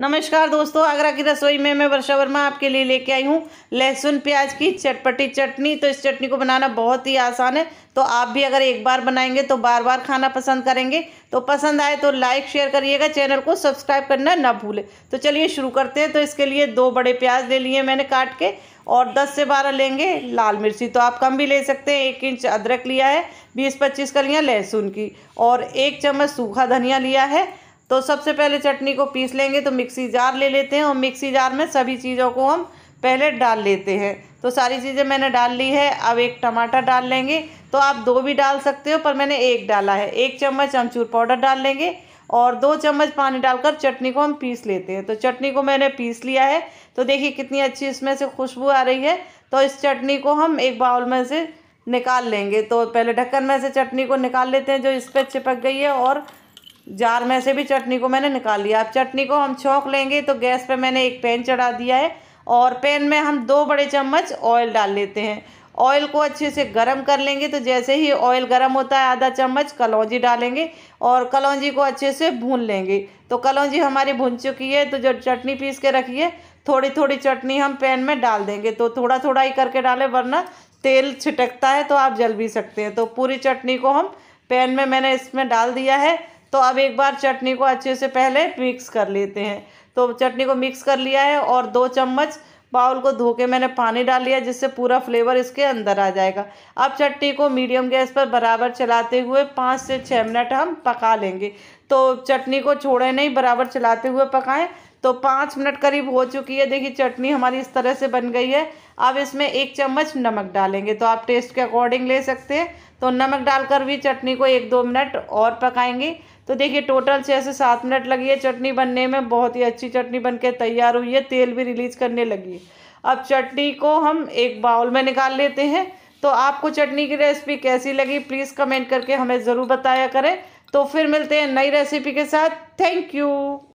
नमस्कार दोस्तों आगरा की रसोई में मैं वर्षा वर्मा आपके लिए लेके आई हूँ लहसुन प्याज की चटपटी चटनी तो इस चटनी को बनाना बहुत ही आसान है तो आप भी अगर एक बार बनाएंगे तो बार बार खाना पसंद करेंगे तो पसंद आए तो लाइक शेयर करिएगा चैनल को सब्सक्राइब करना ना भूलें तो चलिए शुरू करते हैं तो इसके लिए दो बड़े प्याज ले लिए मैंने काट के और दस से बारह लेंगे लाल मिर्ची तो आप कम भी ले सकते हैं एक इंच अदरक लिया है बीस पच्चीस कर लिया लहसुन की और एक चम्मच सूखा धनिया लिया है तो सबसे पहले चटनी को पीस लेंगे तो मिक्सी जार ले लेते हैं और मिक्सी जार में सभी चीज़ों को हम पहले डाल लेते हैं तो सारी चीज़ें मैंने डाल ली है अब एक टमाटर डाल लेंगे तो आप दो भी डाल सकते हो पर मैंने एक डाला है एक चम्मच अमचूर पाउडर डाल लेंगे और दो चम्मच पानी डालकर चटनी को हम पीस लेते हैं तो चटनी को मैंने पीस लिया है तो देखिए कितनी अच्छी इसमें से खुशबू आ रही है तो इस चटनी को हम एक बाउल में से निकाल लेंगे तो पहले ढक्कन में से चटनी को निकाल लेते हैं जो इस पर चिपक गई है और जार में से भी चटनी को मैंने निकाल लिया अब चटनी को हम छोंक लेंगे तो गैस पे मैंने एक पैन चढ़ा दिया है और पैन में हम दो बड़े चम्मच ऑयल डाल लेते हैं ऑयल को अच्छे से गरम कर लेंगे तो जैसे ही ऑयल गरम होता है आधा चम्मच कलौजी डालेंगे और कलौजी को अच्छे से भून लेंगे तो कलौजी हमारी भून चुकी है तो जो चटनी पीस के रखी है थोड़ी थोड़ी चटनी हम पैन में डाल देंगे तो थोड़ा थोड़ा ही करके डालें वरना तेल छिटकता है तो आप जल भी सकते हैं तो पूरी चटनी को हम पैन में मैंने इसमें डाल दिया है तो अब एक बार चटनी को अच्छे से पहले मिक्स कर लेते हैं तो चटनी को मिक्स कर लिया है और दो चम्मच बाउल को धो के मैंने पानी डाल लिया जिससे पूरा फ्लेवर इसके अंदर आ जाएगा अब चटनी को मीडियम गैस पर बराबर चलाते हुए पाँच से छः मिनट हम पका लेंगे तो चटनी को छोड़े नहीं बराबर चलाते हुए पकाएं तो पाँच मिनट करीब हो चुकी है देखिए चटनी हमारी इस तरह से बन गई है अब इसमें एक चम्मच नमक डालेंगे तो आप टेस्ट के अकॉर्डिंग ले सकते हैं तो नमक डालकर भी चटनी को एक दो मिनट और पकाएंगे तो देखिए टोटल छः से सात मिनट लगी है चटनी बनने में बहुत ही अच्छी चटनी बन तैयार हुई है तेल भी रिलीज़ करने लगी है अब चटनी को हम एक बाउल में निकाल लेते हैं तो आपको चटनी की रेसिपी कैसी लगी प्लीज़ कमेंट करके हमें ज़रूर बताया करें तो फिर मिलते हैं नई रेसिपी के साथ थैंक यू